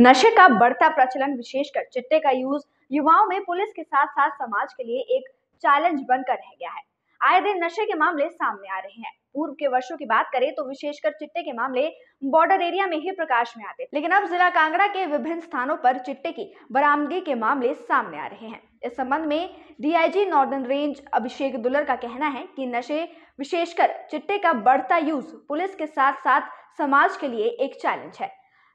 नशे का बढ़ता प्रचलन विशेषकर चिट्टे का यूज युवाओं में पुलिस के साथ साथ समाज के लिए एक चैलेंज बनकर रह गया है आए दिन नशे के मामले सामने आ रहे हैं पूर्व के वर्षों की बात करें तो विशेषकर चिट्टे के मामले बॉर्डर एरिया में ही प्रकाश में आते लेकिन अब जिला कांगड़ा के विभिन्न स्थानों पर चिट्टे की बरामदगी के मामले सामने आ रहे हैं इस संबंध में DIG northern range Abhishek Dular का कहना है कि नशे विशेषकर चिट्टे का बढ़ता यूज पुलिस के साथ साथ समाज के लिए एक चैलेंज है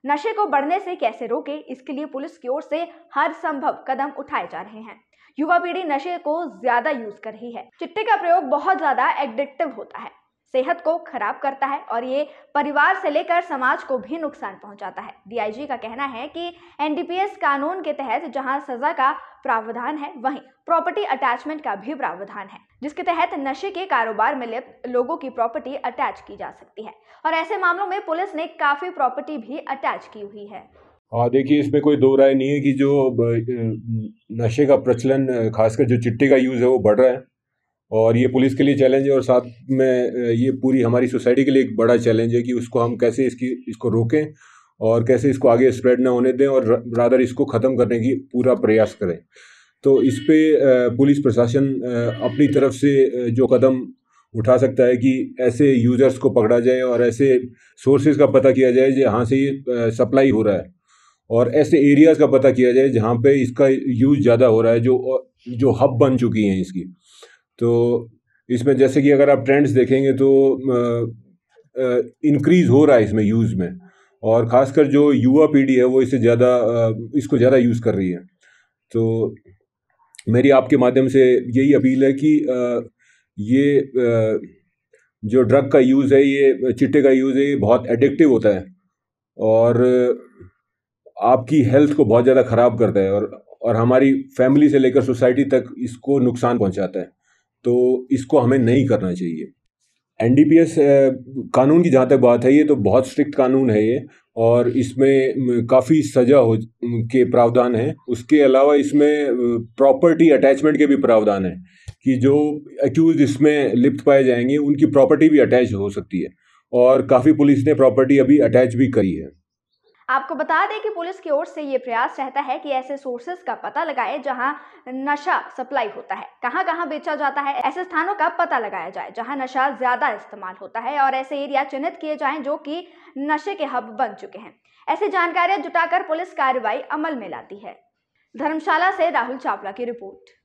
नशे को बढ़ने से कैसे रोके इसके लिए पुलिस की ओर से हर संभव कदम उठाए जा रहे हैं युवा पीढ़ी नशे को ज्यादा यूज कर रही है चिट्टे का प्रयोग बहुत ज्यादा एडिक्टिव होता है सेहत को खराब करता है और ये परिवार से लेकर समाज को भी नुकसान पहुंचाता है डीआईजी का कहना है कि एनडीपीएस कानून के तहत जहां सजा का प्रावधान है वहीं प्रॉपर्टी अटैचमेंट का भी प्रावधान है जिसके तहत नशे के कारोबार में लिप्त लोगों की प्रॉपर्टी अटैच की जा सकती है और ऐसे मामलों में पुलिस ने काफी प्रॉपर्टी भी अटैच की हुई है हाँ, देखिए इसमें कोई दो राय नहीं है कि जो नशे का प्रचलन खासकर जो चिट्टे का यूज़ है वो बढ़ रहा है और ये पुलिस के लिए चैलेंज है और साथ में ये पूरी हमारी सोसाइटी के लिए एक बड़ा चैलेंज है कि उसको हम कैसे इसकी इसको रोकें और कैसे इसको आगे स्प्रेड ना होने दें और रादर इसको ख़त्म करने की पूरा प्रयास करें तो इस पर पुलिस प्रशासन अपनी तरफ से जो कदम उठा सकता है कि ऐसे यूज़र्स को पकड़ा जाए और ऐसे सोर्सेज का पता किया जाए जहाँ से ये सप्लाई हो रहा है और ऐसे एरियाज़ का पता किया जाए जहाँ पे इसका यूज़ ज़्यादा हो रहा है जो जो हब बन चुकी हैं इसकी तो इसमें जैसे कि अगर आप ट्रेंड्स देखेंगे तो इनक्रीज़ हो रहा है इसमें यूज़ में और ख़ासकर जो युवा पीढ़ी है वो इसे ज़्यादा इसको ज़्यादा यूज़ कर रही है तो मेरी आपके माध्यम से यही अपील है कि ये जो ड्रग का यूज़ है ये चिट्टे का यूज़ है ये बहुत एडिक्टिव होता है और आपकी हेल्थ को बहुत ज़्यादा ख़राब करता है और और हमारी फैमिली से लेकर सोसाइटी तक इसको नुकसान पहुंचाता है तो इसको हमें नहीं करना चाहिए एन कानून की जहाँ तक बात है ये तो बहुत स्ट्रिक्ट कानून है ये और इसमें काफ़ी सजा हो के प्रावधान हैं उसके अलावा इसमें प्रॉपर्टी अटैचमेंट के भी प्रावधान हैं कि जो एक्यूज इसमें लिप्त पाए जाएंगे उनकी प्रॉपर्टी भी अटैच हो सकती है और काफ़ी पुलिस ने प्रॉपर्टी अभी अटैच भी करी है आपको बता दें कि पुलिस की ओर से ये प्रयास रहता है कि ऐसे सोर्सेज का पता लगाए जहां नशा सप्लाई होता है कहां कहां बेचा जाता है ऐसे स्थानों का पता लगाया जाए जहां नशा ज्यादा इस्तेमाल होता है और ऐसे एरिया चिन्हित किए जाएं जो कि नशे के हब बन चुके हैं ऐसी जानकारियां जुटाकर पुलिस कार्रवाई अमल में लाती है धर्मशाला से राहुल चावला की रिपोर्ट